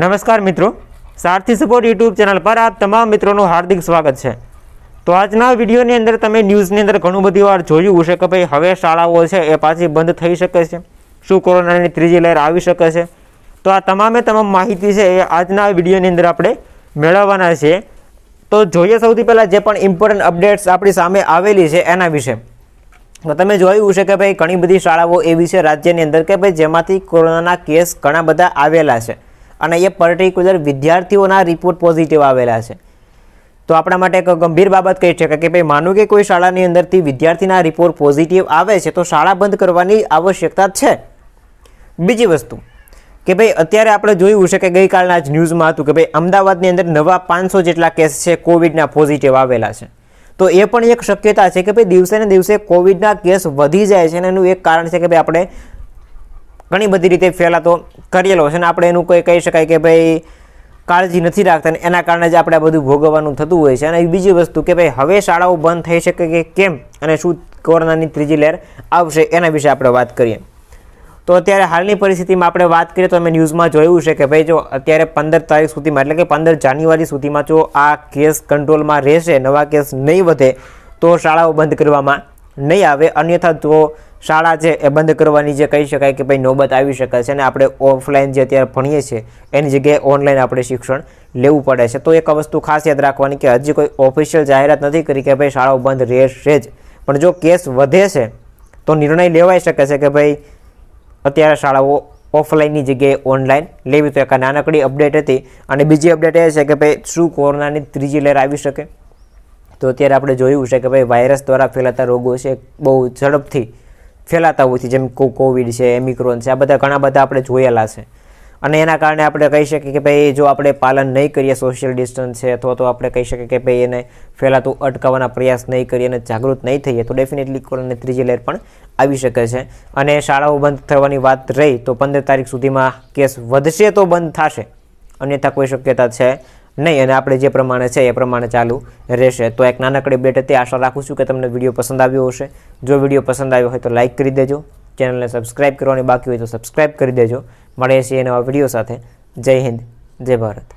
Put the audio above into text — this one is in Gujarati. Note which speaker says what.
Speaker 1: નમસ્કાર મિત્રો સારથી સપોર્ટ યુટ્યુબ ચેનલ પર આ તમામ મિત્રોનું હાર્દિક સ્વાગત છે તો આજના વિડીયોની અંદર તમે ન્યૂઝની અંદર ઘણું બધી વાર જોયું હશે કે ભાઈ હવે શાળાઓ છે એ પાછી બંધ થઈ શકે છે શું કોરોનાની ત્રીજી લહેર આવી શકે છે તો આ તમામે તમામ માહિતી છે એ આજના વિડીયોની અંદર આપણે મેળવવાના છીએ તો જોઈએ સૌથી પહેલાં જે પણ ઇમ્પોર્ટન્ટ અપડેટ્સ આપણી સામે આવેલી છે એના વિશે તો તમે જોયું હશે કે ભાઈ ઘણી બધી શાળાઓ એવી છે રાજ્યની અંદર કે ભાઈ જેમાંથી કોરોનાના કેસ ઘણા બધા આવેલા છે અને એ પર્ટિક્યુલર વિદ્યાર્થીઓના રિપોર્ટ પોઝિટિવ આવેલા છે તો આપણા માટે એક ગંભીર બાબત કહી શકાય કે ભાઈ માનું કે કોઈ શાળાની અંદરથી વિદ્યાર્થીના રિપોર્ટ પોઝિટિવ આવે છે તો શાળા બંધ કરવાની આવશ્યકતા છે બીજી વસ્તુ કે ભાઈ અત્યારે આપણે જોયું છે કે ગઈકાલના જ ન્યૂઝમાં હતું કે ભાઈ અમદાવાદની અંદર નવા પાંચસો જેટલા કેસ છે કોવિડના પોઝિટિવ આવેલા છે તો એ પણ એક શક્યતા છે કે ભાઈ દિવસે ને દિવસે કોવિડના કેસ વધી જાય છે અને એનું એક કારણ છે કે ભાઈ આપણે ઘણી બધી રીતે ફેલાતો કરેલો છે અને આપણે એનું કોઈ કહી શકાય કે ભાઈ કાળજી નથી રાખતા અને એના કારણે જ આપણે આ બધું ભોગવવાનું થતું હોય છે અને બીજી વસ્તુ કે ભાઈ હવે શાળાઓ બંધ થઈ શકે કે કેમ અને શું કોરોનાની ત્રીજી લહેર આવશે એના વિશે આપણે વાત કરીએ તો અત્યારે હાલની પરિસ્થિતિમાં આપણે વાત કરીએ તો અમે ન્યૂઝમાં જોયું છે કે ભાઈ જો અત્યારે પંદર તારીખ સુધીમાં એટલે કે પંદર જાન્યુઆરી સુધીમાં જો આ કેસ કંટ્રોલમાં રહેશે નવા કેસ નહીં વધે તો શાળાઓ બંધ કરવામાં નહીં આવે અન્યથા જો શાળા છે એ બંધ કરવાની જે કહી શકાય કે ભાઈ નોબત આવી શકે છે અને આપણે ઓફલાઈન જે અત્યારે ભણીએ છીએ એની જગ્યાએ ઓનલાઈન આપણે શિક્ષણ લેવું પડે છે તો એક વસ્તુ ખાસ યાદ રાખવાની કે હજી કોઈ ઓફિશિયલ જાહેરાત નથી કરી કે ભાઈ શાળાઓ બંધ રહેશે જ પણ જો કેસ વધે છે તો નિર્ણય લેવાઈ શકે છે કે ભાઈ અત્યારે શાળાઓ ઓફલાઈનની જગ્યાએ ઓનલાઈન લેવી તો એક નાનકડી અપડેટ હતી અને બીજી અપડેટ એ છે કે ભાઈ શું કોરોનાની ત્રીજી લહેર આવી શકે તો અત્યારે આપણે જોયું છે કે ભાઈ વાયરસ દ્વારા ફેલાતા રોગો છે બહુ ઝડપથી ફેલાતા હોય છે જેમ કોવિડ છે એમિક્રોન છે આ બધા ઘણા બધા આપણે જોયેલા છે અને એના કારણે આપણે કહી શકીએ કે ભાઈ જો આપણે પાલન નહીં કરીએ સોશિયલ ડિસ્ટન્સ છે અથવા તો આપણે કહી શકીએ કે ભાઈ એને ફેલાતું અટકાવવાના પ્રયાસ નહીં કરીએ અને જાગૃત નહીં થઈએ તો ડેફિનેટલી કોરોનાની ત્રીજી લહેર પણ આવી શકે છે અને શાળાઓ બંધ થવાની વાત રહી તો પંદર તારીખ સુધીમાં કેસ વધશે તો બંધ થશે અન્યથા કોઈ શક્યતા છે નહીં અને આપણે જે પ્રમાણે છે એ પ્રમાણે ચાલુ રહેશે તો એક નાનકડી બેટ હતી આશા રાખું છું કે તમને વિડીયો પસંદ આવ્યો હશે જો વિડીયો પસંદ આવ્યો હોય તો લાઇક કરી દેજો ચેનલને સબસ્ક્રાઈબ કરવાની બાકી હોય તો સબસ્ક્રાઈબ કરી દેજો મળીએ છીએ નવા વિડીયો સાથે જય હિન્દ જય ભારત